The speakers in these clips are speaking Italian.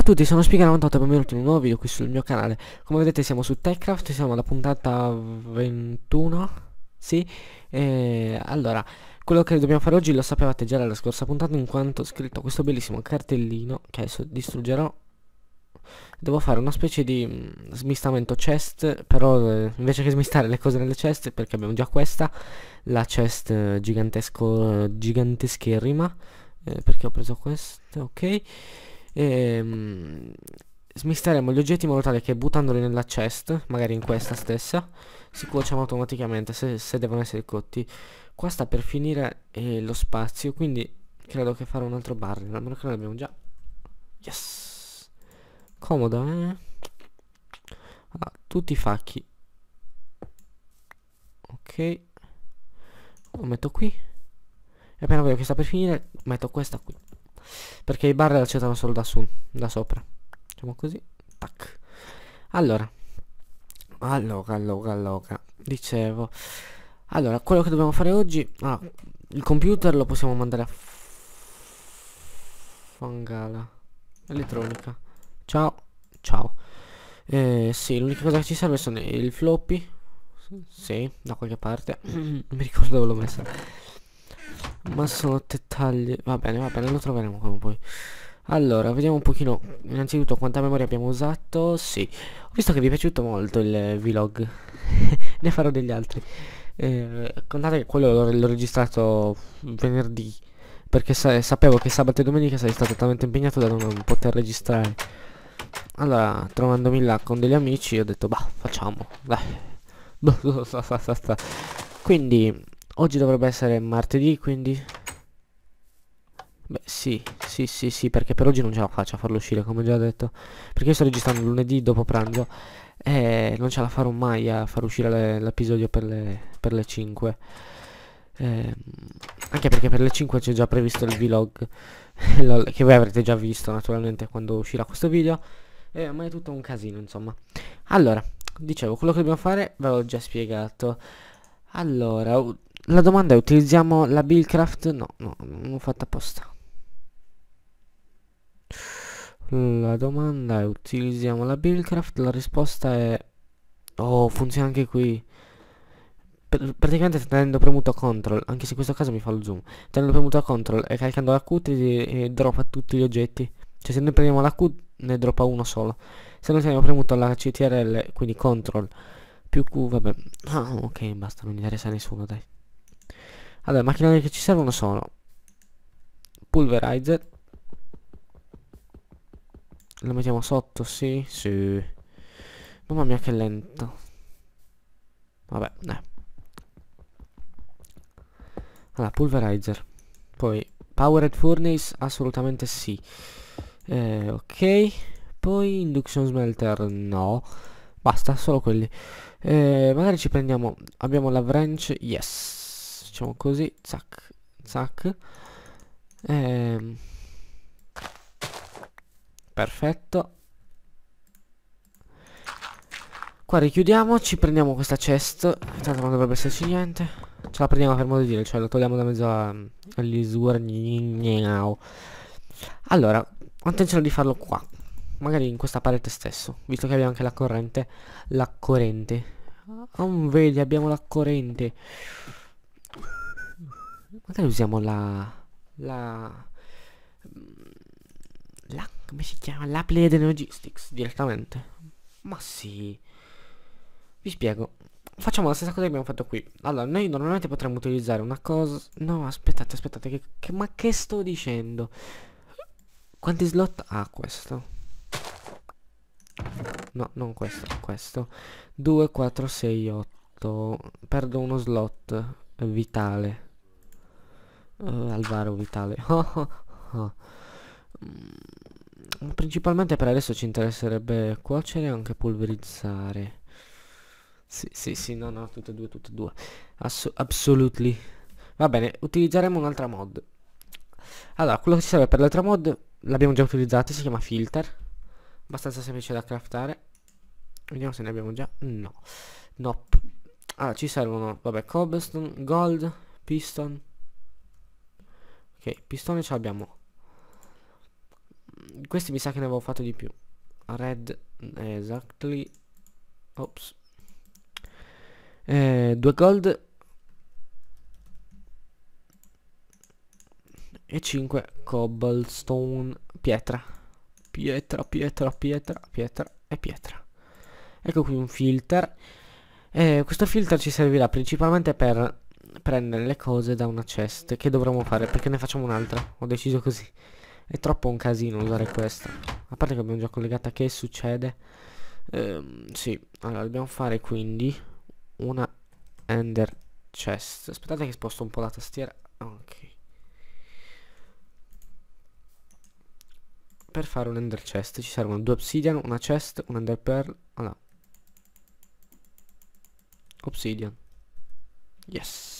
Ciao a tutti, sono Spiga98 e benvenuti in un nuovo video qui sul mio canale Come vedete siamo su Techcraft, siamo alla puntata 21 Sì, e allora Quello che dobbiamo fare oggi lo sapevate già dalla scorsa puntata In quanto ho scritto questo bellissimo cartellino Che adesso distruggerò Devo fare una specie di mm, smistamento chest Però eh, invece che smistare le cose nelle chest Perché abbiamo già questa La chest eh, gigantesco, eh, gigantescherrima eh, Perché ho preso questa, ok e, ehm, smisteremo gli oggetti in modo tale che buttandoli nella chest, magari in questa stessa, si cuociano automaticamente se, se devono essere cotti. Qua sta per finire eh, lo spazio, quindi credo che farò un altro bar a meno che non abbiamo già. Yes! Comodo, eh? Allora, tutti i facchi. Ok. Lo metto qui. E appena vedo che sta per finire, metto questa qui. Perché i bar accettano solo da su, da sopra. Facciamo così. Tac. Allora. Allora, allora, allora. Dicevo. Allora, quello che dobbiamo fare oggi... Ah, il computer lo possiamo mandare a... Fangala. Elettronica. Ciao. Ciao. Eh, sì, l'unica cosa che ci serve sono il floppy. Sì, da qualche parte. non mi ricordo dove l'ho messa ma sono dettagli va bene va bene lo troveremo come poi allora vediamo un pochino innanzitutto quanta memoria abbiamo usato sì ho visto che vi è piaciuto molto il vlog ne farò degli altri eh, contate che quello l'ho registrato venerdì perché sa sapevo che sabato e domenica sarei stato talmente impegnato da non poter registrare allora trovandomi là con degli amici ho detto bah facciamo dai quindi Oggi dovrebbe essere martedì, quindi... Beh, sì, sì, sì, sì, perché per oggi non ce la faccio a farlo uscire, come già detto. Perché io sto registrando lunedì dopo pranzo e non ce la farò mai a far uscire l'episodio per, per, le 5. Eh, anche perché per le 5 c'è già previsto il vlog, che voi avrete già visto naturalmente quando uscirà questo video. Eh, ma è tutto un casino, insomma. Allora, dicevo, quello che dobbiamo fare ve l'ho già spiegato. Allora, la domanda è utilizziamo la Billcraft? No, no, non ho fatto apposta. La domanda è utilizziamo la Billcraft? La risposta è... Oh, funziona anche qui. Pr praticamente tenendo premuto CTRL, anche se in questo caso mi fa lo zoom. Tenendo premuto CTRL e caricando la Q ti eh, droppa tutti gli oggetti. Cioè se noi prendiamo la Q ne droppa uno solo. Se noi teniamo premuto la CTRL, quindi CTRL più Q, vabbè. Ah, ok, basta, non interessa a nessuno, dai. Allora, i macchinari che ci servono sono Pulverizer Lo mettiamo sotto, sì, sì Mamma mia che lento Vabbè, eh Allora, Pulverizer Poi Powered Furnace, assolutamente sì eh, Ok Poi Induction Smelter, no Basta, solo quelli eh, Magari ci prendiamo Abbiamo la wrench, yes facciamo così zac zac ehm, perfetto qua richiudiamo ci prendiamo questa chest intanto non dovrebbe esserci niente ce la prendiamo per modo di dire cioè la togliamo da mezzo all'isura allora ho intenzione di farlo qua magari in questa parete stesso visto che abbiamo anche la corrente la corrente non ah, oh, vedi abbiamo la corrente Magari usiamo la... La... La... Come si chiama? La Pleiade Logistics direttamente. Ma sì. Vi spiego. Facciamo la stessa cosa che abbiamo fatto qui. Allora, noi normalmente potremmo utilizzare una cosa... No, aspettate, aspettate. Che, che, ma che sto dicendo? Quanti slot ha questo? No, non questo, questo. 2, 4, 6, 8. Perdo uno slot vitale. Uh, eh, Alvaro Vitale. Mm, principalmente per adesso ci interesserebbe cuocere e anche polverizzare. Sì, sì, sì, no, no, tutte e due, tutte e due. Ass absolutely. Va bene, utilizzeremo un'altra mod. Allora, quello che ci serve per l'altra mod l'abbiamo già utilizzata, si chiama filter. Abbastanza semplice da craftare. Vediamo se ne abbiamo già. No. Nope. Allora, ci servono, vabbè, cobblestone, gold, piston, Ok, pistone ce l'abbiamo. Questi mi sa che ne avevo fatto di più. Red, exactly. Ops. Eh, due gold. E 5 cobblestone. Pietra. Pietra, pietra, pietra, pietra e pietra. Ecco qui un filter. Eh, questo filter ci servirà principalmente per prendere le cose da una chest Che dovremmo fare? Perché ne facciamo un'altra Ho deciso così È troppo un casino usare questa A parte che abbiamo già collegata Che succede? Ehm, sì Allora dobbiamo fare quindi Una ender chest Aspettate che sposto un po' la tastiera Ok Per fare un ender chest ci servono due obsidian, una chest, un ender pearl. Allora. Obsidian. Yes.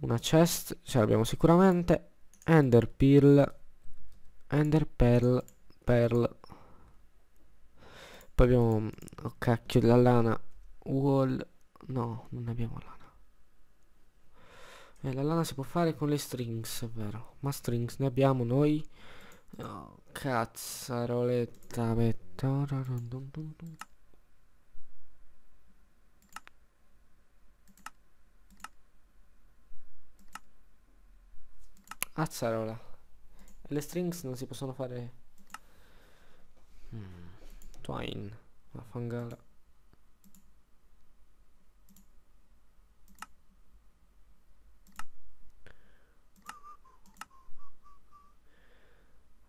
Una chest, ce l'abbiamo sicuramente. Ender Pearl. Ender Pearl. Pearl. Poi abbiamo... Mm, oh cacchio, la lana. Wall. No, non abbiamo lana. Eh, la lana si può fare con le strings, è vero. Ma strings ne abbiamo noi. Oh, cazzaroletta. Aspetta. Azzarola. Le strings non si possono fare... Hmm. Twine. La fangala.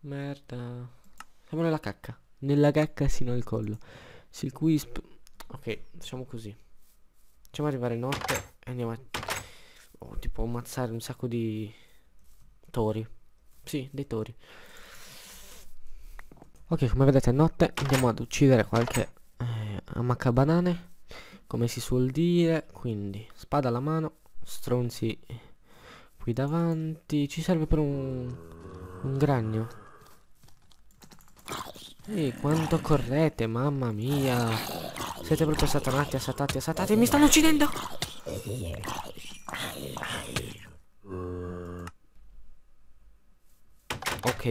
Merda. Siamo nella cacca. Nella cacca sino al collo. Se il quisp... Ok, facciamo così. Facciamo arrivare notte e andiamo a... Oh, tipo ammazzare un sacco di tori. Sì, dei tori. Ok, come vedete è notte, andiamo ad uccidere qualche eh, banane, come si suol dire, quindi spada alla mano, stronzi qui davanti, ci serve per un, un gragno. Ehi, quanto correte, mamma mia. Siete proprio satanati, assatati, assatati, mi stanno uccidendo! Ok,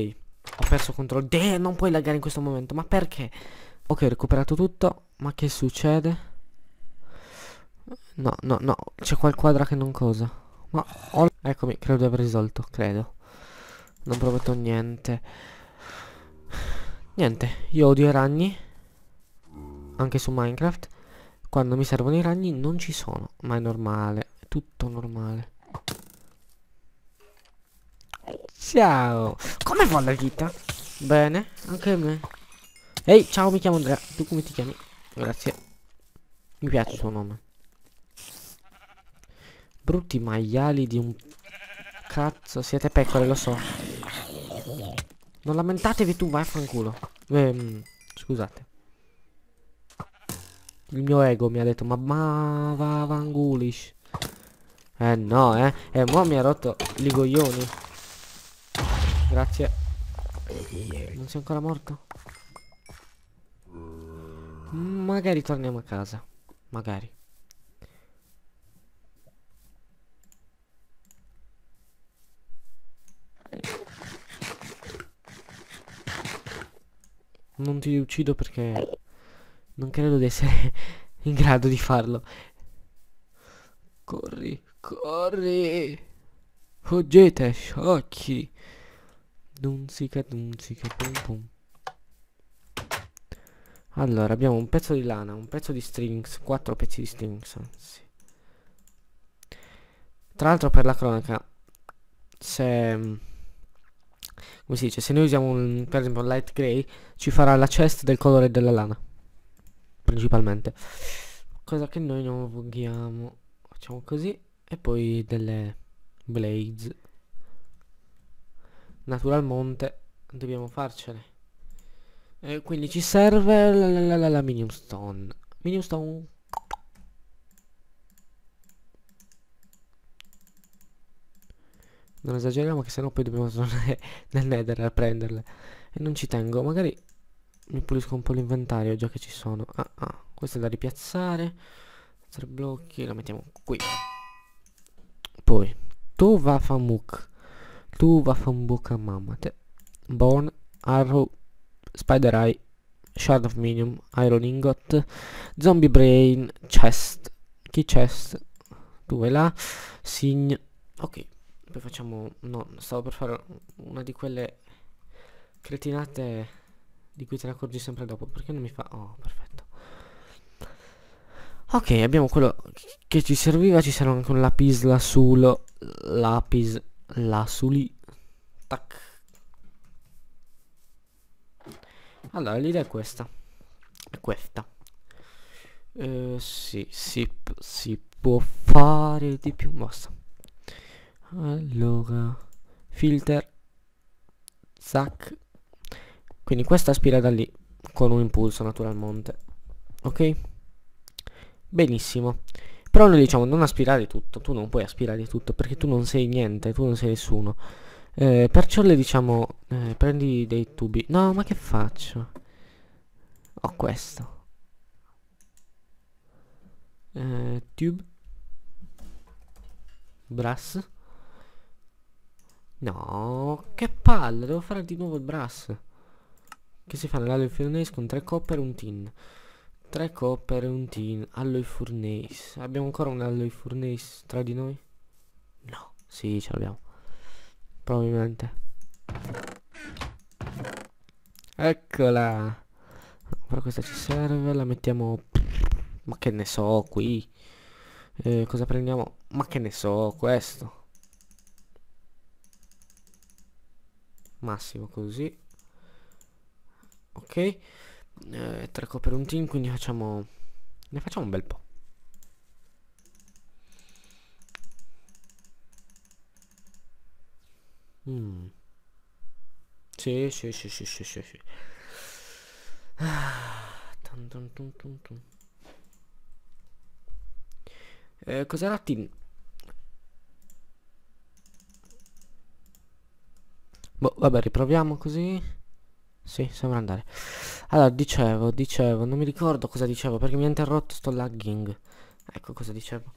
ho perso controllo. De, non puoi laggare in questo momento, ma perché? Ok, ho recuperato tutto, ma che succede? No, no, no, c'è quadra che non cosa. Ma ho... Eccomi, credo di aver risolto, credo. Non ho provato niente. Niente, io odio i ragni. Anche su Minecraft. Quando mi servono i ragni non ci sono, ma è normale, è tutto normale. Ciao. Come va la vita? Bene, anche me. Ehi, ciao, mi chiamo Andrea. Tu come ti chiami? Grazie. Mi piace il tuo nome. Brutti maiali di un... Cazzo, siete pecore, lo so. Non lamentatevi tu, vai a fanculo. Ehm, scusate. Il mio ego mi ha detto, ma, ma va vangulish. Eh no, eh. E eh, mo mi ha rotto i goglioni Grazie. Eh, non sei ancora morto? Magari torniamo a casa. Magari. Non ti uccido perché non credo di essere in grado di farlo. Corri, corri. Fuggite, oh, sciocchi. Dunzica, dunzica, pum pum. Allora, abbiamo un pezzo di lana, un pezzo di strings, quattro pezzi di strings, anzi. Tra l'altro per la cronaca, se... Mm, come si dice, se noi usiamo un, per esempio un light gray, ci farà la chest del colore della lana. Principalmente. Cosa che noi non vogliamo. Facciamo così. E poi delle blades naturalmente dobbiamo farcele eh, quindi ci serve la, la, la, la minium stone minium stone non esageriamo che sennò poi dobbiamo tornare nel nether a prenderle e non ci tengo magari mi pulisco un po' l'inventario già che ci sono ah ah questo è da ripiazzare tre blocchi la mettiamo qui poi tu tova famuk tu Du Waffenbuckermammate, Born, Arrow, Spider Eye, Shard of Medium, Iron Ingot, Zombie Brain, Chest, Key Chest, due là, Sign, ok, poi facciamo, no, stavo per fare una di quelle cretinate di cui te ne accorgi sempre dopo, perché non mi fa, oh, perfetto. Ok, abbiamo quello che ci serviva, ci serve anche un lapisla sulo, lapis Lasuli. Tac. Allora, l'idea è questa. È questa. Eh, sì, si, si può fare di più. Basta. Allora, filter. Zac. Quindi questa aspira da lì con un impulso naturalmente. Ok? Benissimo. Però noi diciamo non aspirare tutto, tu non puoi aspirare tutto perché tu non sei niente, tu non sei nessuno. Eh, perciò le diciamo, eh, prendi dei tubi. No, ma che faccio? Ho questo. Eh, tube. Brass. No, che palle, devo fare di nuovo il brass. Che si fa nell'alio fiorenese con tre copper e un tin. 3 copper e un tin. Alloy furnace. Abbiamo ancora un alloy furnace tra di noi? No. Sì, ce l'abbiamo. Probabilmente. Eccola. Però questa ci serve. La mettiamo... Ma che ne so, qui. Eh, cosa prendiamo? Ma che ne so, questo. Massimo così. Ok eh, 3 copper un team quindi facciamo ne facciamo un bel po' mm. sì sì sì sì sì sì, sì. Ah, tum, tum, tum, eh, cos'era team? Boh, vabbè, riproviamo così. Sì, sembra andare. Allora, dicevo, dicevo, non mi ricordo cosa dicevo perché mi ha interrotto sto lagging. Ecco cosa dicevo.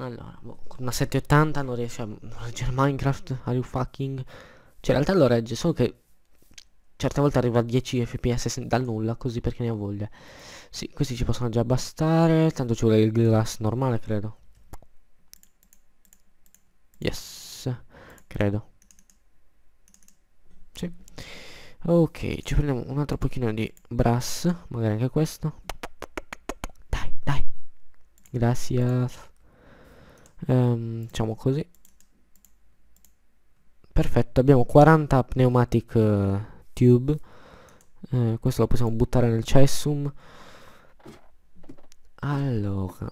Allora, boh, con una 780 non riesce a reggere Minecraft, are you fucking? Cioè, in realtà lo regge, solo che certe volte arriva a 10 fps dal nulla, così perché ne ha voglia. Sì, questi ci possono già bastare, tanto ci vuole il glass normale, credo. Yes, credo. Sì. Ok, ci prendiamo un altro pochino di brass, magari anche questo. Dai, dai. Grazie. Um, diciamo così. Perfetto, abbiamo 40 pneumatic uh, tube. Uh, questo lo possiamo buttare nel cessum. Allora,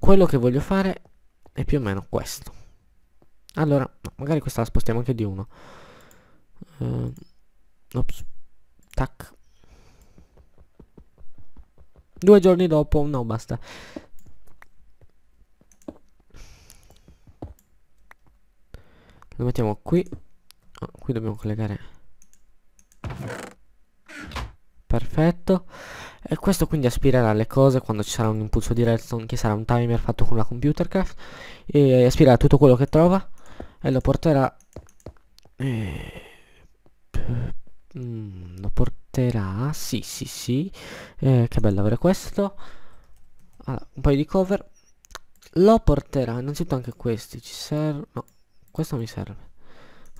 quello che voglio fare è più o meno questo. Allora, magari questa la spostiamo anche di uno. Uh, Ops. Tac. Due giorni dopo, no basta. Lo mettiamo qui. Oh, qui dobbiamo collegare. Perfetto. E questo quindi aspirerà le cose quando ci sarà un impulso di redstone che sarà un timer fatto con la computercraft. E aspirerà tutto quello che trova e lo porterà... E... Mm, lo porterà sì sì sì eh, che bello avere questo allora, un paio di cover lo porterà innanzitutto anche questi ci servono questo mi serve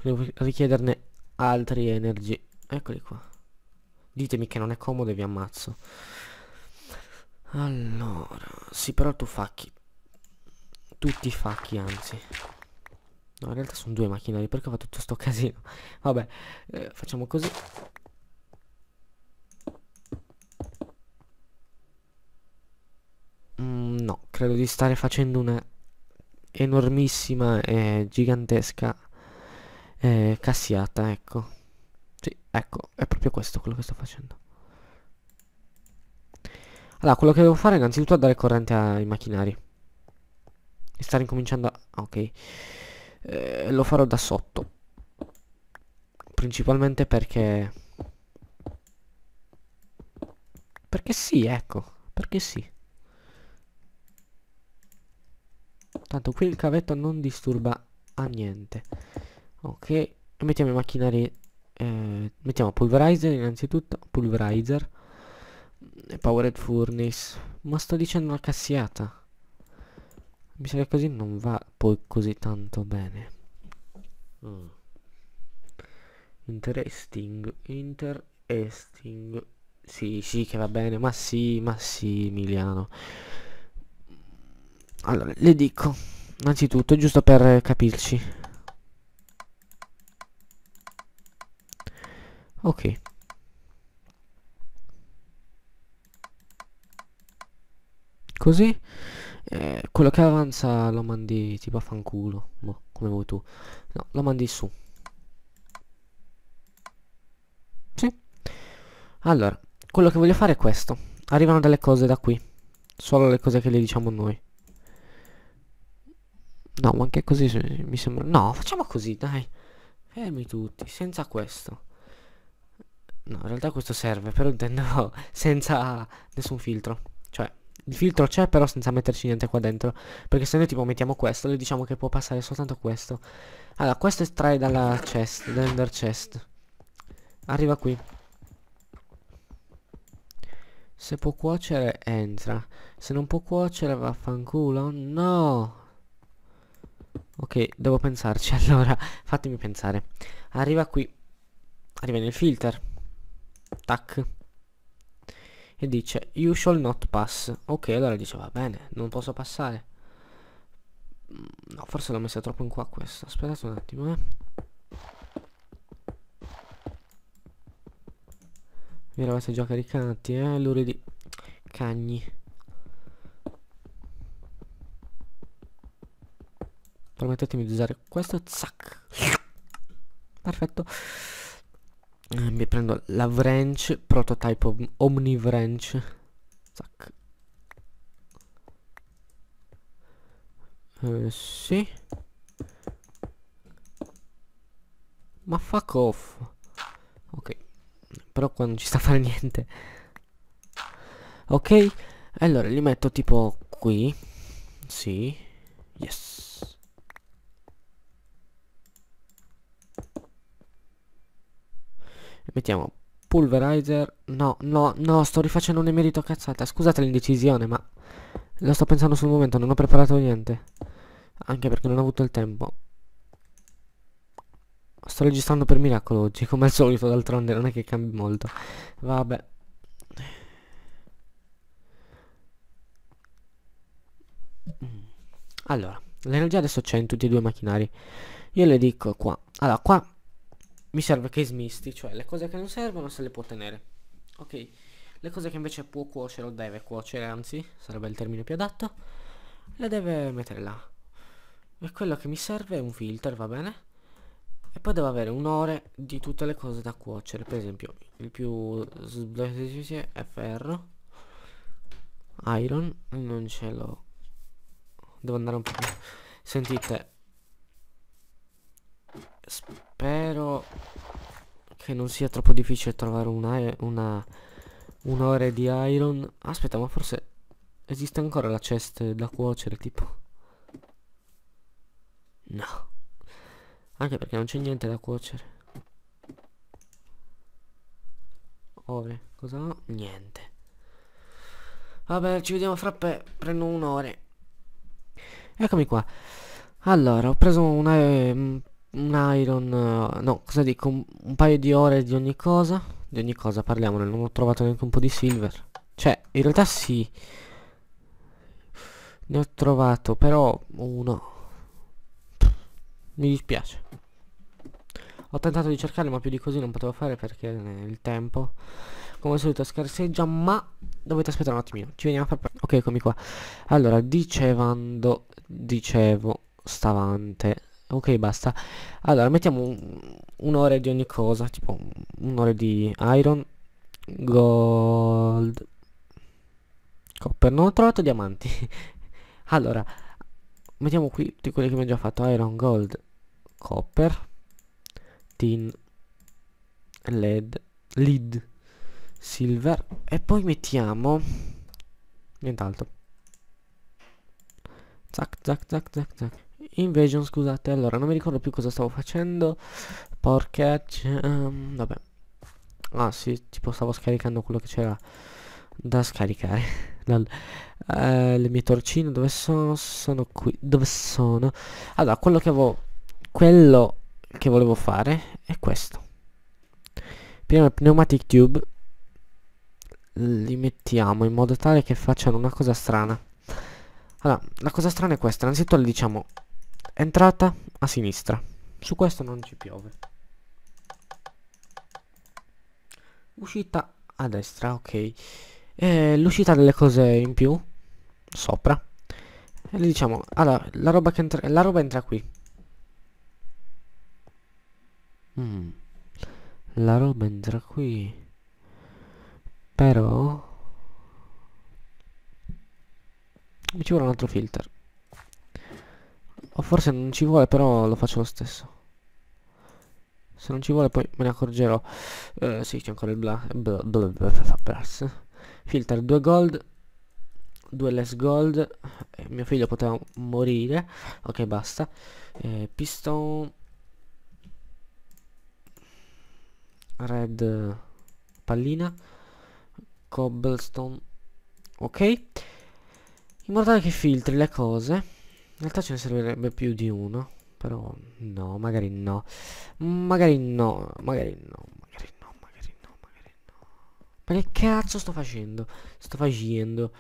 devo richiederne altri energy eccoli qua ditemi che non è comodo e vi ammazzo allora sì però tu facchi tutti i facchi anzi No, in realtà sono due macchinari, perché fa tutto sto casino? Vabbè, eh, facciamo così. Mm, no, credo di stare facendo una enormissima e eh, gigantesca eh, cassiata, ecco. Sì, ecco, è proprio questo quello che sto facendo. Allora, quello che devo fare innanzitutto è dare corrente ai macchinari. E stare incominciando a... ok eh, lo farò da sotto principalmente perché perché sì ecco perché sì tanto qui il cavetto non disturba a niente ok mettiamo i macchinari eh, mettiamo pulverizer innanzitutto pulverizer powered furnace ma sto dicendo una cassiata mi sa che così non va poi così tanto bene mm. interesting interesting sì sì che va bene ma sì ma sì Emiliano allora le dico innanzitutto giusto per capirci ok così eh, quello che avanza lo mandi tipo a fanculo boh, come vuoi tu no lo mandi su sì allora quello che voglio fare è questo arrivano delle cose da qui solo le cose che le diciamo noi no ma anche così mi sembra no facciamo così dai fermi tutti senza questo No, in realtà questo serve, però intendo senza nessun filtro. Cioè, il filtro c'è però senza metterci niente qua dentro Perché se noi tipo mettiamo questo Le diciamo che può passare soltanto questo Allora questo estrae dalla chest Dall'ender chest Arriva qui Se può cuocere entra Se non può cuocere vaffanculo No Ok devo pensarci allora Fatemi pensare Arriva qui Arriva nel filter Tac e dice you shall not pass ok allora dice va bene non posso passare mm, no forse l'ho messa troppo in qua questa aspettate un attimo eh vi eravate già caricati eh lunedì cagni permettetemi di usare questo zac perfetto eh, mi prendo la wrench prototype omni wrench Zac. Eh, sì ma fuck off ok però qua non ci sta a fare niente ok allora li metto tipo qui sì yes Mettiamo Pulverizer. No, no, no, sto rifacendo un emerito cazzata. Scusate l'indecisione, ma lo sto pensando sul momento, non ho preparato niente. Anche perché non ho avuto il tempo. Sto registrando per miracolo oggi, come al solito, d'altronde non è che cambi molto. Vabbè. Allora, l'energia adesso c'è in tutti e due i macchinari. Io le dico qua. Allora, qua mi serve che smisti, cioè le cose che non servono se le può tenere. Ok, le cose che invece può cuocere o deve cuocere, anzi, sarebbe il termine più adatto, le deve mettere là. E quello che mi serve è un filter, va bene? E poi devo avere un'ora di tutte le cose da cuocere, per esempio il più è ferro, iron, non ce l'ho. Devo andare un po'... Sentite, Spero che non sia troppo difficile trovare una, eh, una, un'ora di iron. Aspetta, ma forse esiste ancora la chest da cuocere, tipo? No. Anche perché non c'è niente da cuocere. Ore, cosa? ho? Niente. Vabbè, ci vediamo fra prendo un'ore Eccomi qua. Allora, ho preso una... Eh, un iron eh, no cosa dico un, un, paio di ore di ogni cosa di ogni cosa parliamo non ho trovato neanche un po' di silver cioè in realtà sì ne ho trovato però uno mi dispiace ho tentato di cercare ma più di così non potevo fare perché il tempo come al solito scarseggia ma dovete aspettare un attimino ci veniamo per ok eccomi qua allora dicevando dicevo stavante ok basta allora mettiamo un'ora di ogni cosa tipo un'ora di iron gold copper non ho trovato diamanti allora mettiamo qui tutti quelli che abbiamo già fatto iron gold copper tin led lead silver e poi mettiamo nient'altro zac zac zac zac zac Invasion, scusate, allora non mi ricordo più cosa stavo facendo. Porca... Um, vabbè. Ah sì, tipo stavo scaricando quello che c'era da scaricare. Lol. Eh, le mie torcine dove sono? Sono qui. Dove sono? Allora, quello che avevo... Quello che volevo fare è questo. Prima il pneumatic tube li mettiamo in modo tale che facciano una cosa strana. Allora, la cosa strana è questa. Innanzitutto le diciamo Entrata a sinistra. Su questo non ci piove. Uscita a destra, ok. Eh, l'uscita delle cose in più, sopra. E diciamo, allora, la roba, che entra, la roba entra qui. Mm. La roba entra qui. Però... Mi ci vuole un altro filter. O forse non ci vuole, però lo faccio lo stesso. Se non ci vuole poi me ne accorgerò. Uh, sì, c'è ancora il eh, bla. bla, bla, bla, bla Filter 2 gold. 2 less gold. Eh, mio figlio poteva morire. Ok, basta. Eh, piston. Red pallina. Cobblestone. Ok. In modo tale che filtri le cose. In realtà ce ne servirebbe più di uno. Però no, magari no. Magari no, magari no, magari no, magari no, magari no. Ma che cazzo sto facendo? Sto facendo.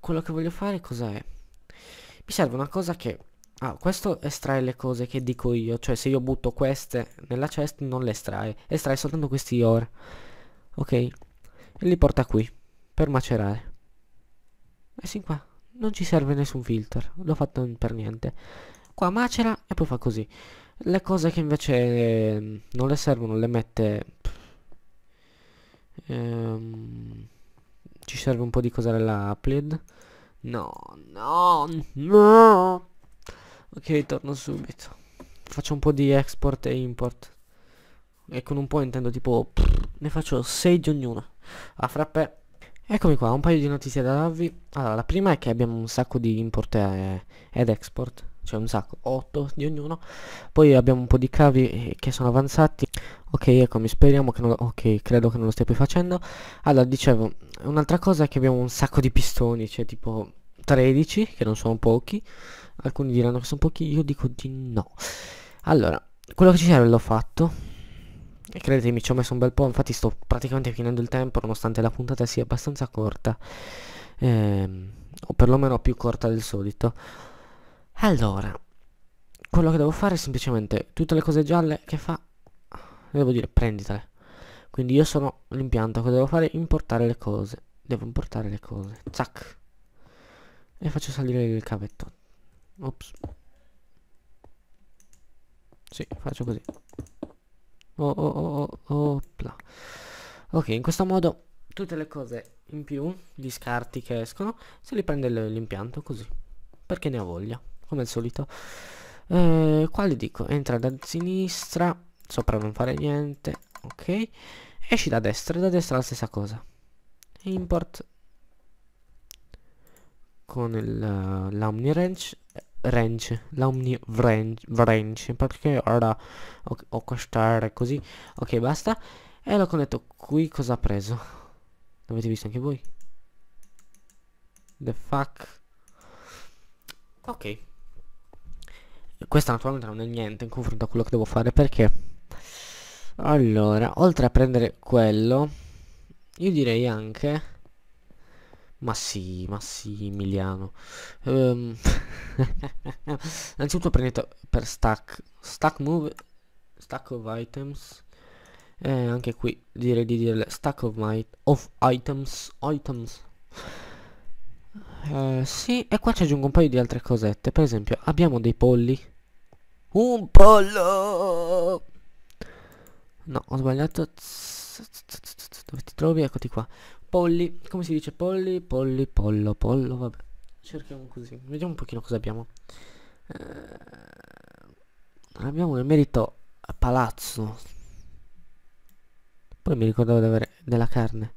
Quello che voglio fare cosa è? Mi serve una cosa che... Ah, questo estrae le cose che dico io. Cioè se io butto queste nella chest non le estrae. Estrae soltanto questi ore. Ok? E li porta qui. Per macerare. E sin qua non ci serve nessun filter l'ho fatto per niente qua macera e poi fa così le cose che invece ehm, non le servono le mette ehm, ci serve un po' di la applied no no no ok torno subito faccio un po' di export e import e con un po' intendo tipo pff, ne faccio 6 di ognuna a frappè Eccomi qua, un paio di notizie da darvi. Allora, la prima è che abbiamo un sacco di import eh, ed export, cioè un sacco, 8 di ognuno. Poi abbiamo un po' di cavi eh, che sono avanzati. Ok, eccomi, speriamo che non... Ok, credo che non lo stia più facendo. Allora, dicevo, un'altra cosa è che abbiamo un sacco di pistoni, cioè tipo 13, che non sono pochi. Alcuni diranno che sono pochi, io dico di no. Allora, quello che ci serve l'ho fatto e credetemi, ci ho messo un bel po', infatti sto praticamente finendo il tempo, nonostante la puntata sia abbastanza corta. Ehm, o perlomeno più corta del solito. Allora, quello che devo fare è semplicemente tutte le cose gialle che fa, devo dire prenditele. Quindi io sono l'impianto, cosa devo fare? Importare le cose. Devo importare le cose. Zac. E faccio salire il cavetto. Ops. Sì, faccio così oh, oh, oh, oh, oh ok in questo modo tutte le cose in più gli scarti che escono se li prende l'impianto così perché ne ha voglia come al solito eh, qua le dico entra da sinistra sopra non fare niente ok esci da destra da destra la stessa cosa import con eh, l'Omni Range eh, range l'omni range perché ora ho, ho questa R così ok basta e l'ho connetto qui cosa ha preso l'avete visto anche voi the fuck ok questa naturalmente non è niente in confronto a quello che devo fare perché allora oltre a prendere quello io direi anche ma sì, ma sì, Emiliano. Um, innanzitutto prendete per stack, stack move, stack of items. Eh, anche qui direi di dire stack of, my, of items, items. Eh, sì, e qua ci aggiungo un paio di altre cosette. Per esempio, abbiamo dei polli. Un pollo! No, ho sbagliato. Dove ti trovi? Eccoti qua. Polli, come si dice? Polli, polli, pollo, pollo, vabbè. Cerchiamo così, vediamo un pochino cosa abbiamo. Eh, abbiamo nel merito a palazzo. Poi mi ricordavo di avere della carne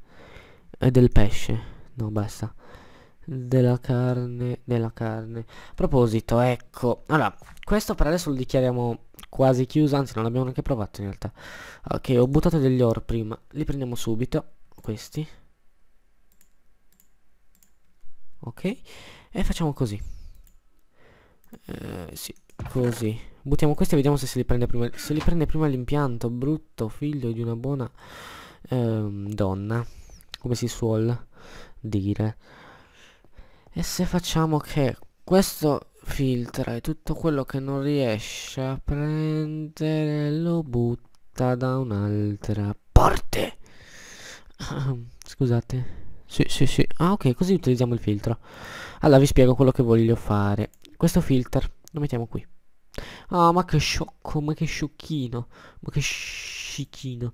e del pesce. No, basta. Della carne, della carne. A proposito, ecco. Allora, questo per adesso lo dichiariamo quasi chiuso, anzi non l'abbiamo neanche provato in realtà. Ok, ho buttato degli ore prima. Li prendiamo subito, questi ok e facciamo così eh, sì così buttiamo questi e vediamo se se li prende prima se li prende prima l'impianto brutto figlio di una buona ehm, donna come si suol dire e se facciamo che questo filtra e tutto quello che non riesce a prendere lo butta da un'altra parte scusate sì, sì, sì. Ah, ok, così utilizziamo il filtro. Allora, vi spiego quello che voglio fare. Questo filter lo mettiamo qui. Ah, ma che sciocco, ma che sciocchino. Ma che scicchino.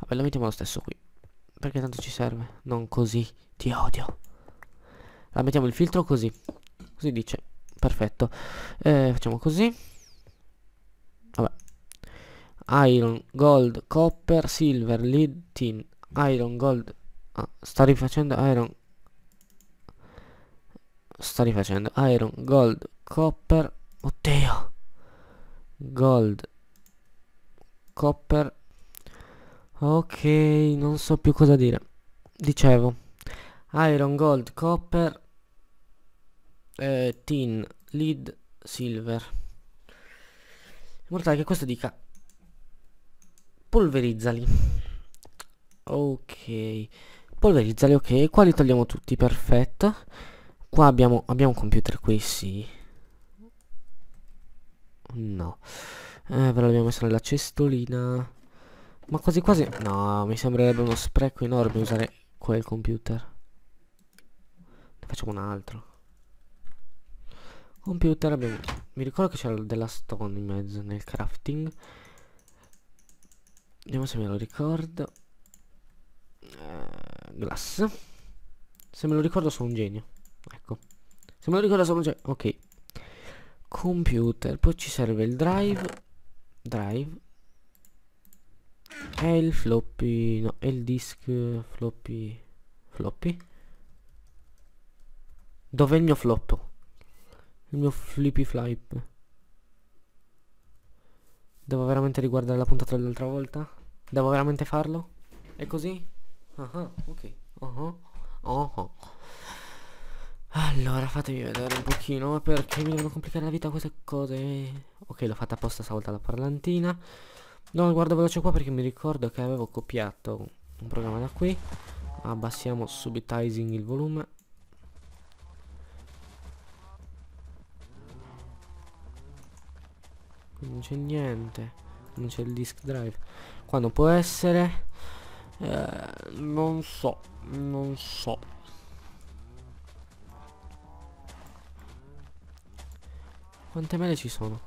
Vabbè, lo mettiamo lo stesso qui. Perché tanto ci serve. Non così. Ti odio. Allora, mettiamo il filtro così. Così dice. Perfetto. Eh, facciamo così. Vabbè. Iron, gold, copper, silver, lead, tin. Iron, gold, ah, sta rifacendo iron sta rifacendo iron gold copper oddio gold copper ok non so più cosa dire dicevo iron gold copper eh, tin lead silver in modo che questo dica polverizzali ok polverizzali ok qua li togliamo tutti perfetto qua abbiamo, abbiamo un computer qui sì no eh, ve l'abbiamo messo nella cestolina ma quasi quasi no mi sembrerebbe uno spreco enorme usare quel computer ne facciamo un altro computer abbiamo mi ricordo che c'era della stone in mezzo nel crafting vediamo se me lo ricordo eh, glass. Se me lo ricordo sono un genio. Ecco. Se me lo ricordo sono un genio. Ok. Computer. Poi ci serve il drive. Drive. E il floppy. No, e il disk floppy. Floppy. Dov'è il mio flop? Il mio flippy flip. Devo veramente riguardare la puntata dell'altra volta? Devo veramente farlo? È così? Ah, ok. Oh, oh, oh. Allora, fatemi vedere un pochino perché mi devono complicare la vita queste cose. Ok, l'ho fatta apposta stavolta la parlantina. No, guardo veloce qua perché mi ricordo che avevo copiato un programma da qui. Abbassiamo subitizing il volume. non c'è niente. Non c'è il disk drive. Qua non può essere. Eh, non so, non so. Quante mele ci sono?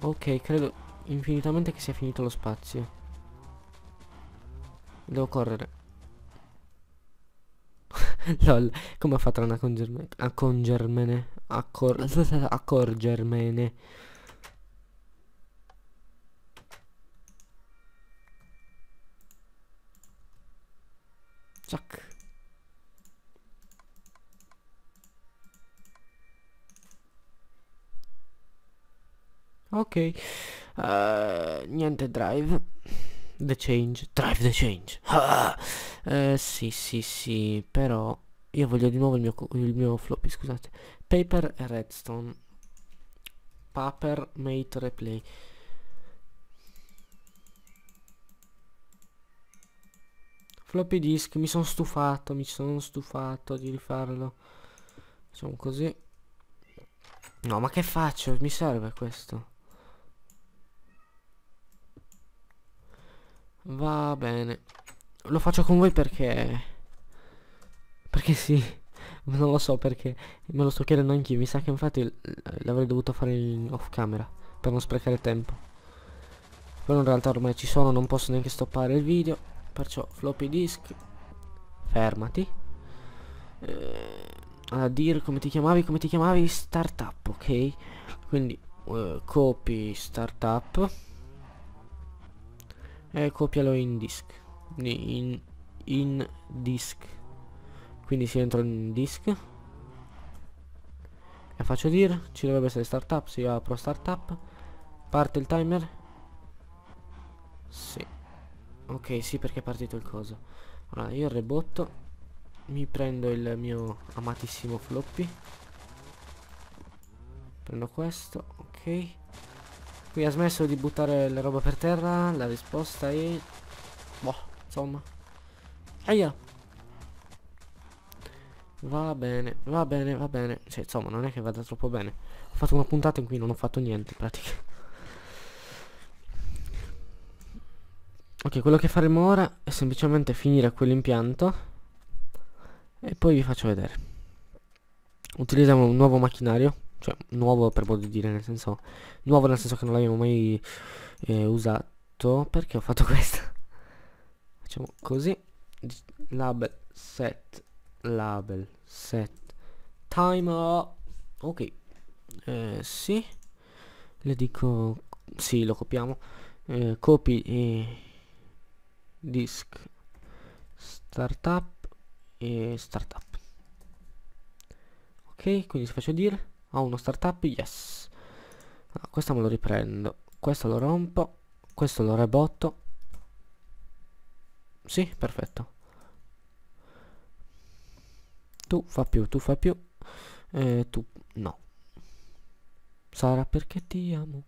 Ok, credo infinitamente che sia finito lo spazio. Devo correre. Lol, come ha fatto a non accorgermene? A, a, a corgermene. ok uh, niente drive the change drive the change ah! uh, sì sì sì però io voglio di nuovo il mio, il mio floppy scusate paper e redstone paper mate replay floppy disk mi sono stufato mi sono stufato di rifarlo facciamo così no ma che faccio mi serve questo Va bene. Lo faccio con voi perché... Perché sì. Non lo so perché. Me lo sto chiedendo anch'io. Mi sa che infatti l'avrei dovuto fare in off camera. Per non sprecare tempo. Però in realtà ormai ci sono. Non posso neanche stoppare il video. Perciò floppy disk. Fermati. Eh, a dire come ti chiamavi. Come ti chiamavi? Startup, ok? Quindi eh, copy startup e copialo in disk in, in disk quindi si entra in disk e faccio dir ci dovrebbe essere startup si apro startup parte il timer sì ok sì perché è partito il coso allora io rebotto mi prendo il mio amatissimo floppy prendo questo ok Qui ha smesso di buttare le roba per terra, la risposta è... Boh, insomma. Aia! Va bene, va bene, va bene. Cioè, insomma, non è che vada troppo bene. Ho fatto una puntata in cui non ho fatto niente, in pratica. Ok, quello che faremo ora è semplicemente finire quell'impianto e poi vi faccio vedere. Utilizziamo un nuovo macchinario cioè nuovo per modo di dire nel senso nuovo nel senso che non l'abbiamo mai eh, usato perché ho fatto questo facciamo così label set label set timer ok eh, sì le dico sì lo copiamo eh, copy eh, disk startup e startup ok quindi si faccio dire ho uno startup yes allora, questo me lo riprendo questo lo rompo questo lo rebotto sì perfetto tu fa più tu fa più eh, tu no Sara perché ti amo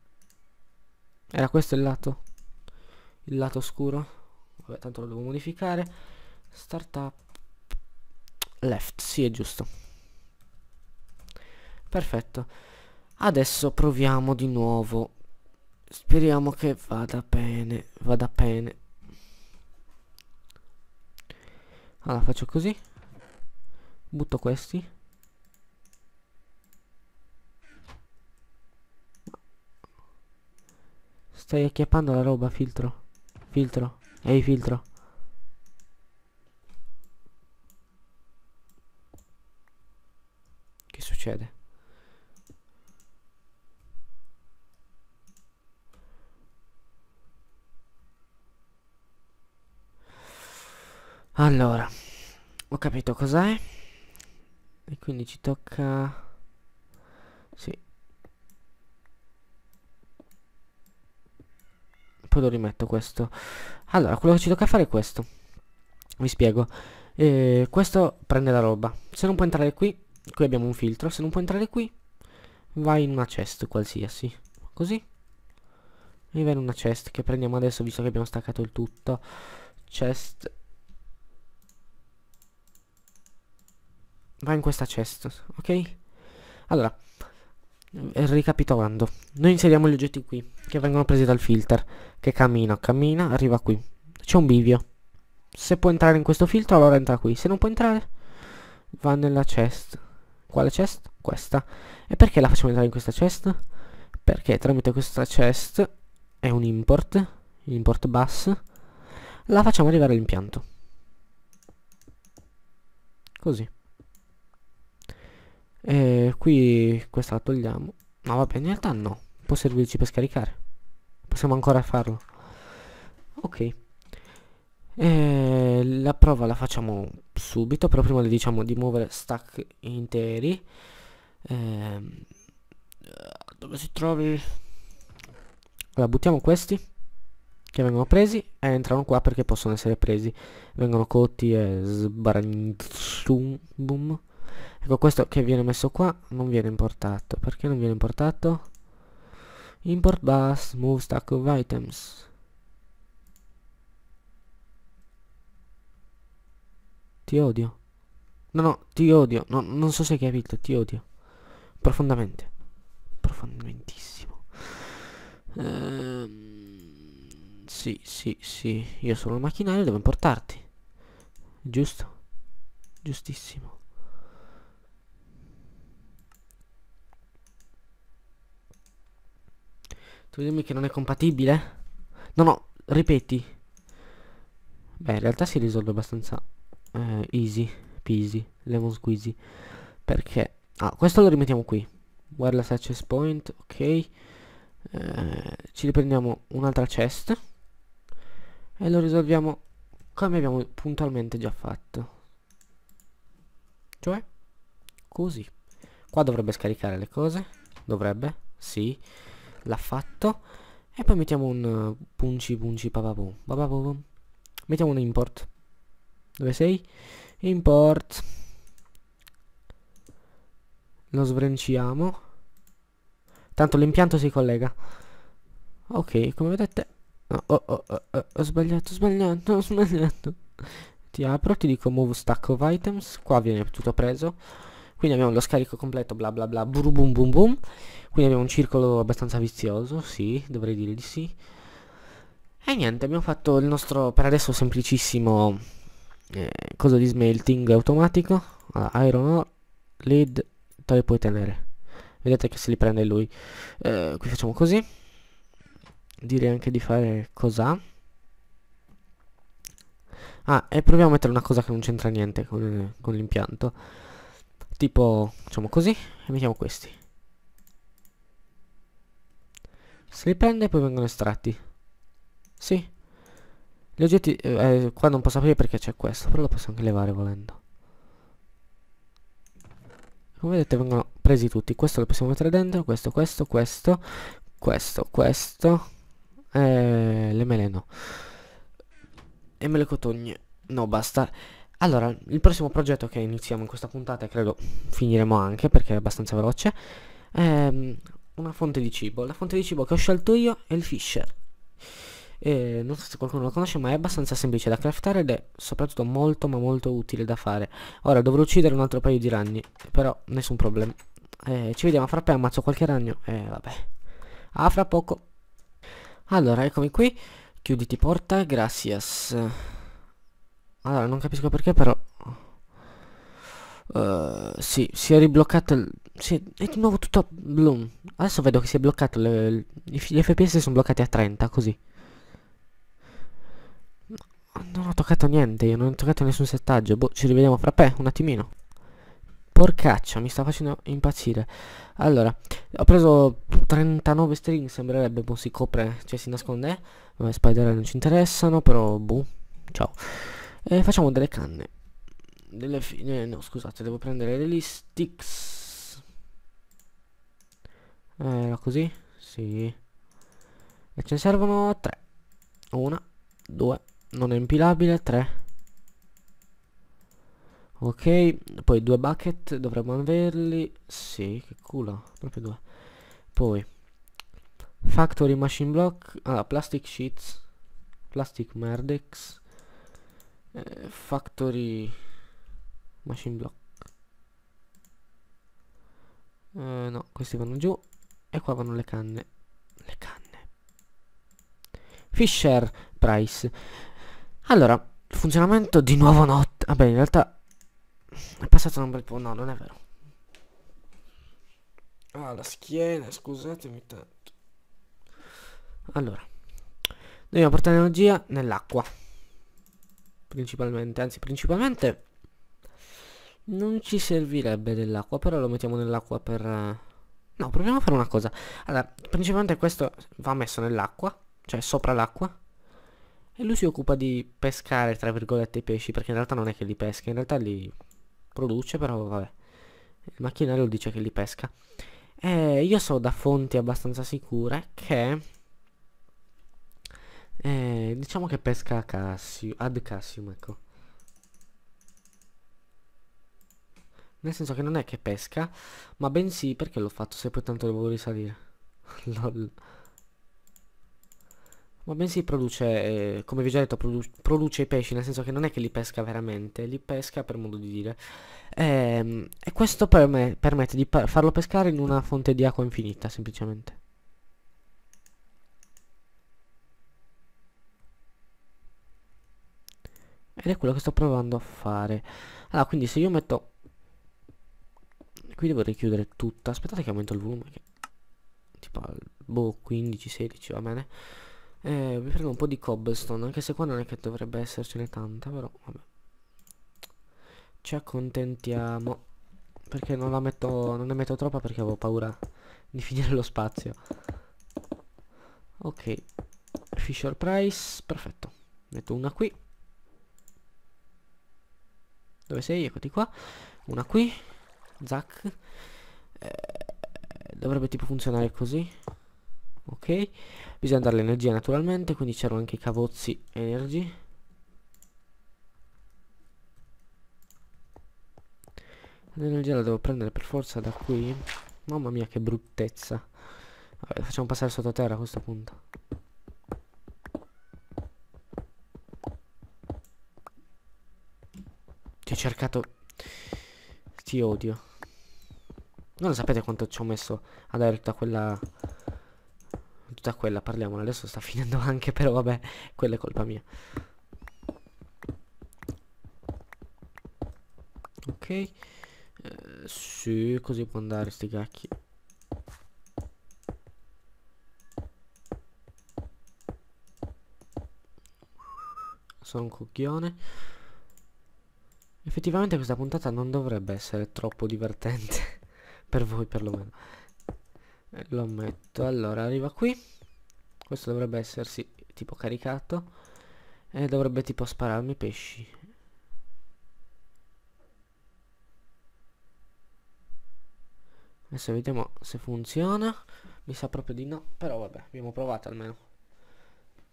era questo il lato il lato scuro vabbè tanto lo devo modificare startup left sì è giusto perfetto adesso proviamo di nuovo speriamo che vada bene vada bene allora faccio così butto questi stai acchiappando la roba filtro filtro ehi filtro che succede Allora, ho capito cos'è. E quindi ci tocca... Sì. Poi lo rimetto questo. Allora, quello che ci tocca fare è questo. Vi spiego. Eh, questo prende la roba. Se non può entrare qui, qui abbiamo un filtro. Se non può entrare qui, vai in una chest qualsiasi. Così. E va in una chest che prendiamo adesso, visto che abbiamo staccato il tutto. Chest va in questa chest, ok? Allora, eh, ricapitolando, noi inseriamo gli oggetti qui, che vengono presi dal filter, che cammina, cammina, arriva qui. C'è un bivio. Se può entrare in questo filtro, allora entra qui. Se non può entrare, va nella chest. Quale chest? Questa. E perché la facciamo entrare in questa chest? Perché tramite questa chest è un import, import bus, la facciamo arrivare all'impianto. Così. E qui questa la togliamo. No, vabbè, in realtà no. Può servirci per scaricare. Possiamo ancora farlo. Ok. E la prova la facciamo subito, però prima le diciamo di muovere stack interi. Ehm, dove si trovi? Allora, buttiamo questi che vengono presi e entrano qua perché possono essere presi. Vengono cotti e sbaragnum ecco questo che viene messo qua non viene importato perché non viene importato import bus move stack of items ti odio no no ti odio no, non so se hai capito ti odio profondamente profondamentissimo ehm, sì sì sì io sono il macchinario devo importarti giusto giustissimo Tu dimmi che non è compatibile? No, no, ripeti. Beh, in realtà si risolve abbastanza eh, easy, peasy, lemon squeezy. Perché... Ah, questo lo rimettiamo qui. Wireless access point, ok. Eh, ci riprendiamo un'altra chest. E lo risolviamo come abbiamo puntualmente già fatto. Cioè, così. Qua dovrebbe scaricare le cose. Dovrebbe, sì l'ha fatto e poi mettiamo un eh, punci punci papapum papapum mettiamo un import dove sei? import lo sbranciamo tanto l'impianto si collega ok come vedete oh, oh, oh, oh, ho sbagliato ho sbagliato ho sbagliato ti apro ti dico move stack of items qua viene tutto preso quindi abbiamo lo scarico completo bla bla bla buru bum bum bum quindi abbiamo un circolo abbastanza vizioso sì dovrei dire di sì e niente abbiamo fatto il nostro per adesso semplicissimo eh, cosa di smelting automatico allora, iron ore lead te le puoi tenere vedete che se li prende lui eh, qui facciamo così direi anche di fare cos'ha ah e proviamo a mettere una cosa che non c'entra niente con, eh, con l'impianto tipo diciamo così e mettiamo questi se li prende poi vengono estratti sì gli oggetti eh, eh, qua non posso aprire perché c'è questo però lo posso anche levare volendo come vedete vengono presi tutti questo lo possiamo mettere dentro questo questo questo questo questo eh, le mele no e me le cotogne no basta allora, il prossimo progetto che iniziamo in questa puntata e credo finiremo anche perché è abbastanza veloce, è mm, una fonte di cibo. La fonte di cibo che ho scelto io è il Fisher. E non so se qualcuno lo conosce ma è abbastanza semplice da craftare ed è soprattutto molto ma molto utile da fare. Ora dovrò uccidere un altro paio di ragni, però nessun problema. Eh, ci vediamo fra poco, ammazzo qualche ragno e vabbè. A ah, fra poco. Allora, eccomi qui. Chiuditi porta, gracias. Allora, non capisco perché però... Uh, sì, si è ribloccato il... Sì, è di nuovo tutto a bloom. Adesso vedo che si è bloccato le, le, Gli FPS sono bloccati a 30, così. Non ho toccato niente, io non ho toccato nessun settaggio. Boh, ci rivediamo fra pè, un attimino. Porcaccia, mi sta facendo impazzire. Allora, ho preso 39 string, sembrerebbe, boh, si copre, cioè si nasconde. Eh. Vabbè, spider non ci interessano, però, boh, ciao eh, facciamo delle canne delle fine eh, no scusate devo prendere degli sticks era eh, così sì e ce ne servono tre una due non è impilabile tre ok poi due bucket dovremmo averli sì che culo proprio due poi factory machine block allora, ah, plastic sheets plastic merdex eh, factory machine block eh, no questi vanno giù e qua vanno le canne le canne fisher price allora funzionamento di nuovo notte ah, vabbè in realtà è passato un bel po' no non è vero ah la schiena scusatemi tanto allora dobbiamo portare l'energia nell'acqua principalmente, anzi principalmente non ci servirebbe dell'acqua, però lo mettiamo nell'acqua per... Eh, no, proviamo a fare una cosa. Allora, principalmente questo va messo nell'acqua, cioè sopra l'acqua, e lui si occupa di pescare, tra virgolette, i pesci, perché in realtà non è che li pesca, in realtà li produce, però vabbè. Il macchinario dice che li pesca. E io so da fonti abbastanza sicure che eh, diciamo che pesca Cassium, ad Cassium, ecco. Nel senso che non è che pesca, ma bensì perché l'ho fatto se poi tanto devo risalire. Lol. Ma bensì produce, eh, come vi ho già detto, produ produce i pesci, nel senso che non è che li pesca veramente, li pesca per modo di dire. E, ehm, e questo per me permette di farlo pescare in una fonte di acqua infinita, semplicemente. ed è quello che sto provando a fare allora quindi se io metto qui devo richiudere tutta aspettate che aumento il volume che... tipo boh 15 16 va bene eh, mi prendo un po' di cobblestone anche se qua non è che dovrebbe essercene tanta però vabbè ci accontentiamo perché non la metto non ne metto troppa perché avevo paura di finire lo spazio ok Fisher Price perfetto metto una qui dove sei? Eccoti qua. Una qui. Zack. Eh, dovrebbe tipo funzionare così. Ok. Bisogna dare l'energia naturalmente, quindi c'erano anche i cavozzi energy. L'energia la devo prendere per forza da qui. Mamma mia che bruttezza. Vabbè, facciamo passare sottoterra a questo punto. ho cercato... Ti odio. Non sapete quanto ci ho messo ad avere tutta quella... Tutta quella, parliamo Adesso sta finendo anche, però vabbè, quella è colpa mia. Ok. Eh, sì, così può andare, sti cacchi. Sono un coglione. Effettivamente questa puntata non dovrebbe essere troppo divertente. per voi perlomeno. Eh, lo metto. Allora, arriva qui. Questo dovrebbe essersi tipo caricato. E dovrebbe tipo spararmi pesci. Adesso vediamo se funziona. Mi sa proprio di no. Però vabbè, abbiamo provato almeno.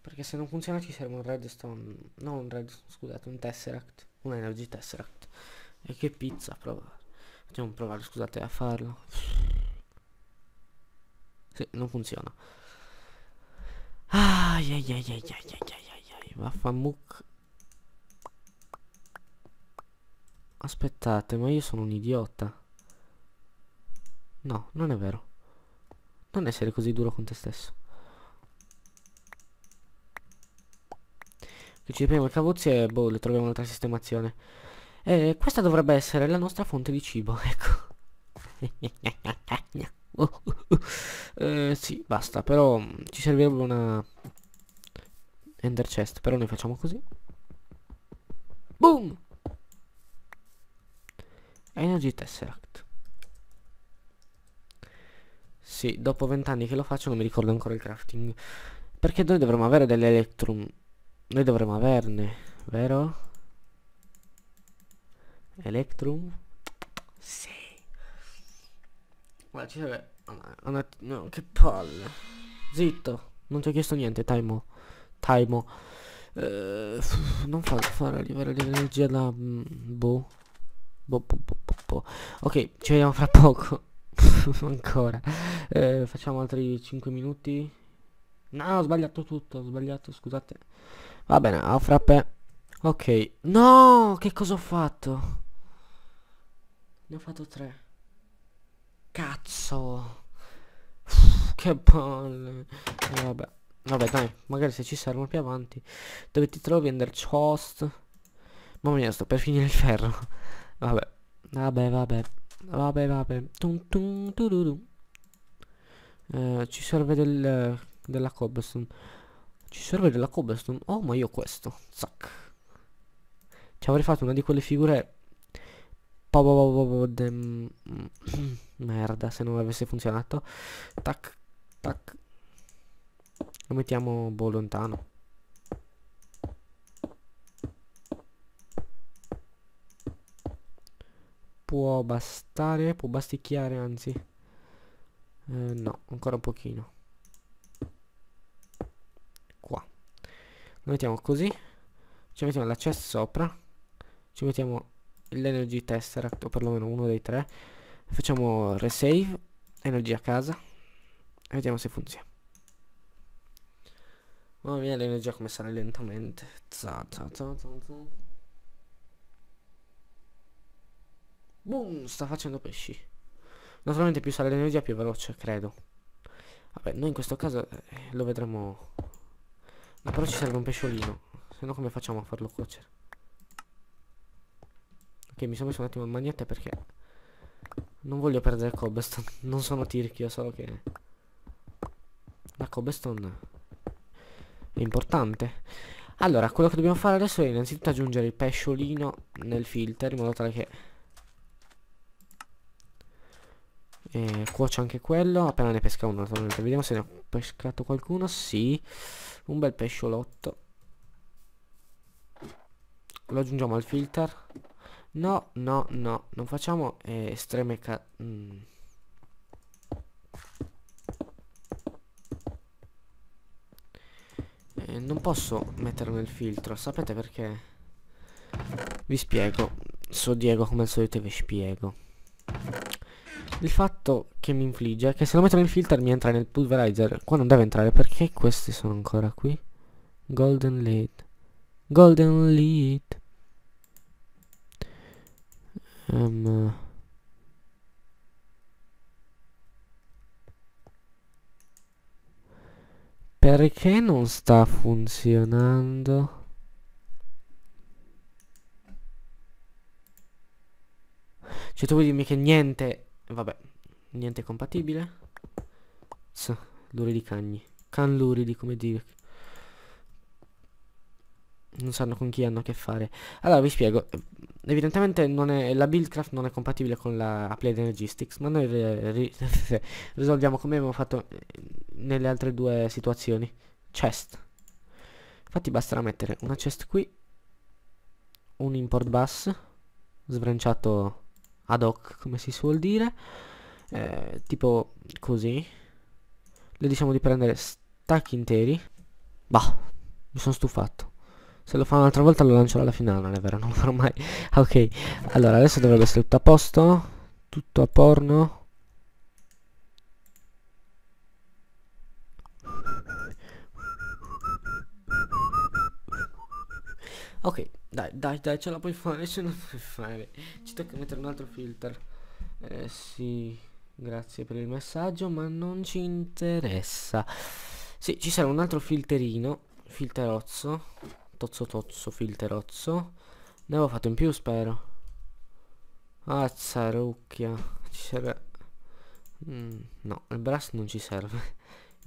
Perché se non funziona ci serve un redstone. No un redstone, scusate, un tesseract una energy tesseract e che pizza provare facciamo provare scusate a farlo sì, non funziona ai ai ai ai ai ai ai ai vaffamuc aspettate ma io sono un idiota no non è vero non essere così duro con te stesso Ci riempiamo il cavuzzi e boh, le troviamo un'altra sistemazione. E questa dovrebbe essere la nostra fonte di cibo, ecco. eh, sì, basta, però mm, ci servirebbe una ender chest, però noi facciamo così. Boom! Energy Tesseract. Sì, dopo vent'anni che lo faccio non mi ricordo ancora il crafting. Perché noi dovremmo avere delle Electrum noi dovremmo averne, vero? Electrum? Sì. Ah, ma ci serve... Una... No, che palle. Zitto. Non ti ho chiesto niente, Taimo. Taimo. Eh, non fa fare arrivare l'energia da... Mm, boh. Boh, boh, boh, boh, boh. Ok, ci vediamo fra poco. Ancora. Eh, facciamo altri 5 minuti. No, ho sbagliato tutto, ho sbagliato, scusate. Va bene, a frappè. Ok. No, che cosa ho fatto? Ne ho fatto tre. Cazzo. che palle. Eh, vabbè. Vabbè, dai. Magari se ci servono più avanti. Dove ti trovi, Enderch Host? Mamma mia, sto per finire il ferro. Vabbè. Vabbè, vabbè. Vabbè, vabbè. Tum, tum, tu, tu, tu. Eh, ci serve del, della cobblestone. Ci serve della cobblestone? Oh, ma io questo. Zac. Ci avrei fatto una di quelle figure... Merda, se non avesse funzionato. Tac, tac. Lo mettiamo boh lontano. Può bastare, può basticchiare anzi. Eh, no, ancora un pochino. lo mettiamo così ci mettiamo l'accesso sopra ci mettiamo l'energy tesseract o perlomeno uno dei tre facciamo resave energia a casa e vediamo se funziona mamma mia l'energia come sale lentamente za, za, za, boom sta facendo pesci naturalmente più sale l'energia più veloce credo vabbè noi in questo caso eh, lo vedremo ma però ci serve un pesciolino. Se no come facciamo a farlo cuocere? Ok, mi sono messo un attimo in magnette perché... Non voglio perdere cobblestone. Non sono tirchio, so che... La cobblestone... È importante. Allora, quello che dobbiamo fare adesso è innanzitutto aggiungere il pesciolino nel filter in modo tale che eh, cuocio anche quello appena ne pesca uno naturalmente vediamo se ne ha pescato qualcuno sì un bel pesciolotto lo aggiungiamo al filter no no no non facciamo eh, estreme ca mm. Eh, non posso metterlo nel filtro sapete perché vi spiego so Diego come al solito vi spiego il fatto che mi infligge è che se lo metto nel filter mi entra nel pulverizer. Qua non deve entrare perché questi sono ancora qui. Golden lead. Golden lead. Um, perché non sta funzionando? Cioè tu vuoi dirmi che niente Vabbè, niente compatibile. S, luridi cagni. Can luridi, come dire. Non sanno con chi hanno a che fare. Allora, vi spiego. Evidentemente è, la buildcraft non è compatibile con la Applied Energistics, ma noi ri risolviamo come abbiamo fatto eh, nelle altre due situazioni. Chest. Infatti basterà mettere una chest qui, un import bus, sbranciato ad hoc come si suol dire eh, tipo così le diciamo di prendere stacchi interi bah mi sono stufato se lo fa un'altra volta lo lancerò alla finale non è vero non lo farò mai ok allora adesso dovrebbe essere tutto a posto tutto a porno Ok, dai, dai, dai, ce la puoi fare, ce la puoi fare. Ci tocca mettere un altro filter. Eh, sì, grazie per il messaggio, ma non ci interessa. Sì, ci serve un altro filterino, filterozzo, tozzo tozzo, filterozzo. Ne avevo fatto in più, spero. Azzarucchia, ci serve... Mm, no, il brass non ci serve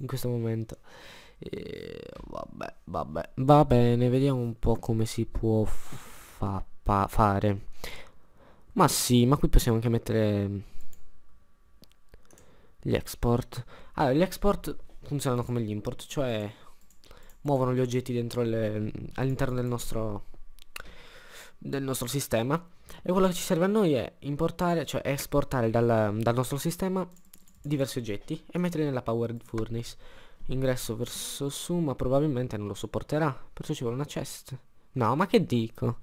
in questo momento. E vabbè, vabbè. Va bene, vediamo un po' come si può fa fare. Ma sì, ma qui possiamo anche mettere gli export. Allora, gli export funzionano come gli import, cioè muovono gli oggetti dentro all'interno del nostro del nostro sistema e quello che ci serve a noi è importare cioè esportare dal, dal nostro sistema diversi oggetti e metterli nella powered furnace Ingresso verso su, ma probabilmente non lo sopporterà. Perciò ci vuole una chest. No, ma che dico?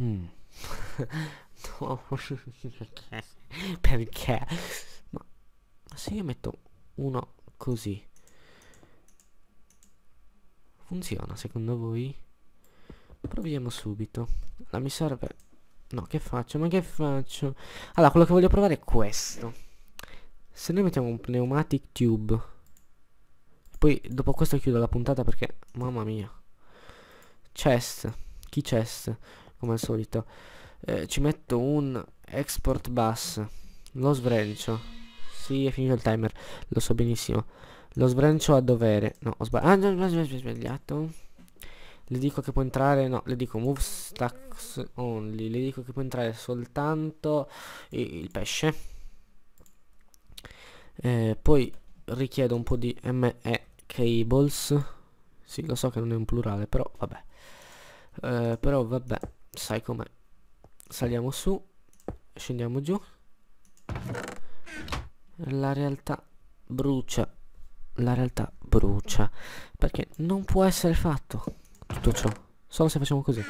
Mm. no, perché? Ma, se io metto uno così, funziona secondo voi? Proviamo subito. La mi serve... No, che faccio? Ma che faccio? Allora, quello che voglio provare è questo. Se noi mettiamo un pneumatic tube Poi dopo questo chiudo la puntata perché Mamma mia Chest Chi chest? Come al solito eh, Ci metto un export bus Lo sbrancio Sì è finito il timer Lo so benissimo Lo sbrancio a dovere No ho sbagliato ah, no, ho sbagliato Le dico che può entrare No le dico move stacks only Le dico che può entrare soltanto il pesce eh, poi richiede un po' di ME cables sì lo so che non è un plurale però vabbè eh, però vabbè sai com'è saliamo su scendiamo giù la realtà brucia la realtà brucia perché non può essere fatto tutto ciò solo se facciamo così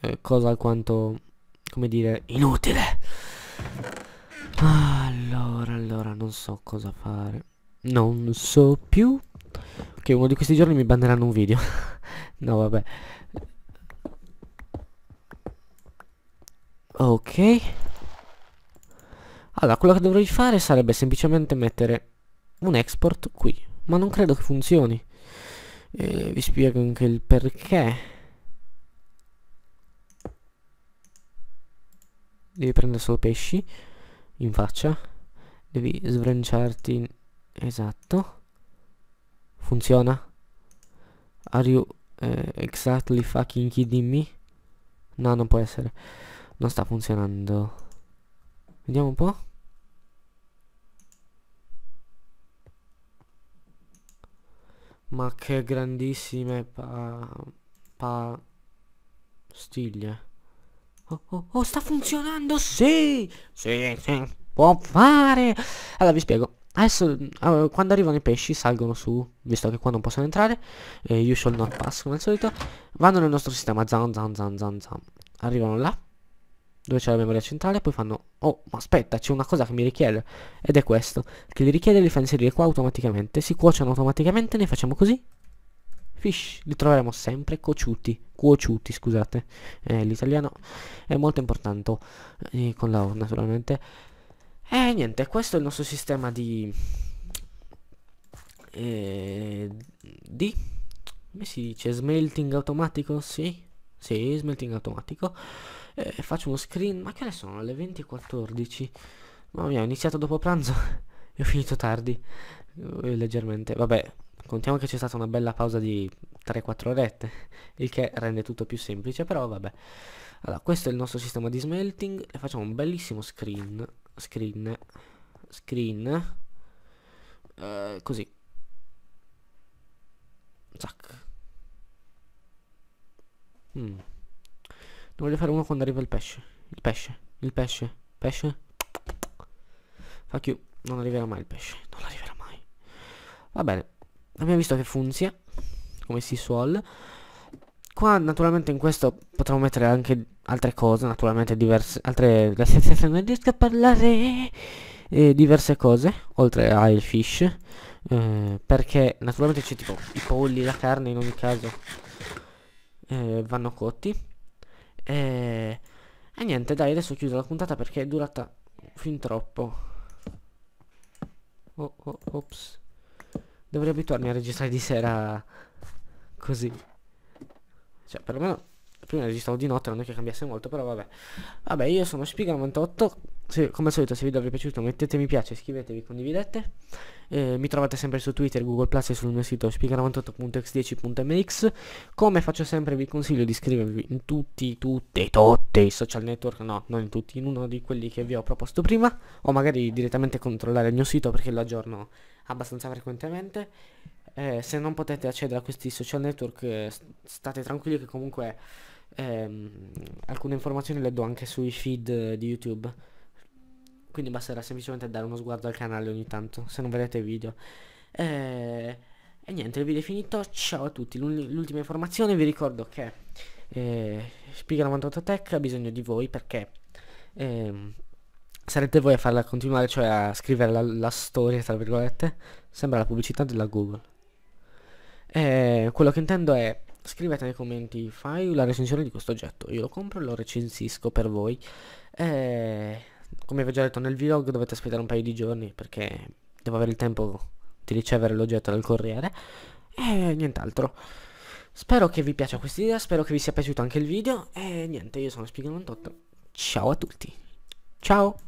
eh, cosa alquanto come dire inutile allora, allora, non so cosa fare. Non so più. Che uno di questi giorni mi banneranno un video. no, vabbè. Ok. Allora, quello che dovrei fare sarebbe semplicemente mettere un export qui. Ma non credo che funzioni. E vi spiego anche il perché. Devi prendere solo pesci in faccia devi svranciarti in... esatto funziona are you eh, exactly fucking kidding me no non può essere non sta funzionando vediamo un po' ma che grandissime pa, pa stiglie Oh, oh, oh, sta funzionando, sì, sì, sì, può fare. Allora vi spiego, adesso uh, quando arrivano i pesci salgono su, visto che qua non possono entrare, eh, you shall not pass come al solito, vanno nel nostro sistema, zan zan zan zan zan, arrivano là, dove c'è la memoria centrale, poi fanno, oh ma aspetta c'è una cosa che mi richiede, ed è questo, che li richiede li fa inserire qua automaticamente, si cuociono automaticamente, ne facciamo così, fish li troveremo sempre cociuti, cuociuti scusate, eh, l'italiano è molto importante eh, con la O naturalmente. E eh, niente, questo è il nostro sistema di... Eh, di... come si dice? Smelting automatico? Sì, sì, smelting automatico. Eh, faccio uno screen, ma che ne sono? Le 20.14. Mamma mia, ho iniziato dopo pranzo e ho finito tardi, eh, leggermente, vabbè Contiamo che c'è stata una bella pausa di 3-4 orette, il che rende tutto più semplice, però vabbè. Allora, questo è il nostro sistema di smelting e facciamo un bellissimo screen, screen, screen, eh, così. Zac. Mm. Ne voglio fare uno quando arriva il pesce, il pesce, il pesce, pesce. Fuck you, non arriverà mai il pesce, non arriverà mai. Va bene abbiamo visto che funzia, come si suol. Qua naturalmente in questo potremmo mettere anche altre cose, naturalmente diverse, altre, non riesco a parlare, e diverse cose, oltre al fish, eh, perché naturalmente c'è tipo i polli, la carne in ogni caso eh, vanno cotti. E, e niente, dai, adesso chiudo la puntata perché è durata fin troppo. Oh, oh, ops. Dovrei abituarmi a registrare di sera così. Cioè, perlomeno prima registravo di notte, non è che cambiasse molto, però vabbè. Vabbè, io sono Spiga98, se, come al solito se il video vi è piaciuto mettete mi piace, iscrivetevi, condividete. Eh, mi trovate sempre su Twitter, Google Plus e sul mio sito spiga98.x10.mx. Come faccio sempre vi consiglio di iscrivervi in tutti, tutte, tutte i social network, no, non in tutti, in uno di quelli che vi ho proposto prima, o magari direttamente controllare il mio sito perché lo aggiorno abbastanza frequentemente. Eh, se non potete accedere a questi social network eh, state tranquilli che comunque ehm, alcune informazioni le do anche sui feed eh, di YouTube. Quindi basterà semplicemente dare uno sguardo al canale ogni tanto, se non vedete i video. Eh, e niente, il video è finito, ciao a tutti. L'ultima informazione vi ricordo che eh, Spiga 98 Tech ha bisogno di voi perché eh, sarete voi a farla continuare, cioè a scrivere la, la storia, tra virgolette. Sembra la pubblicità della Google. Eh, quello che intendo è scrivete nei commenti fai la recensione di questo oggetto io lo compro e lo recensisco per voi e come vi ho già detto nel vlog dovete aspettare un paio di giorni perché devo avere il tempo di ricevere l'oggetto dal corriere e nient'altro spero che vi piaccia questa idea spero che vi sia piaciuto anche il video e niente io sono Spiga98 ciao a tutti ciao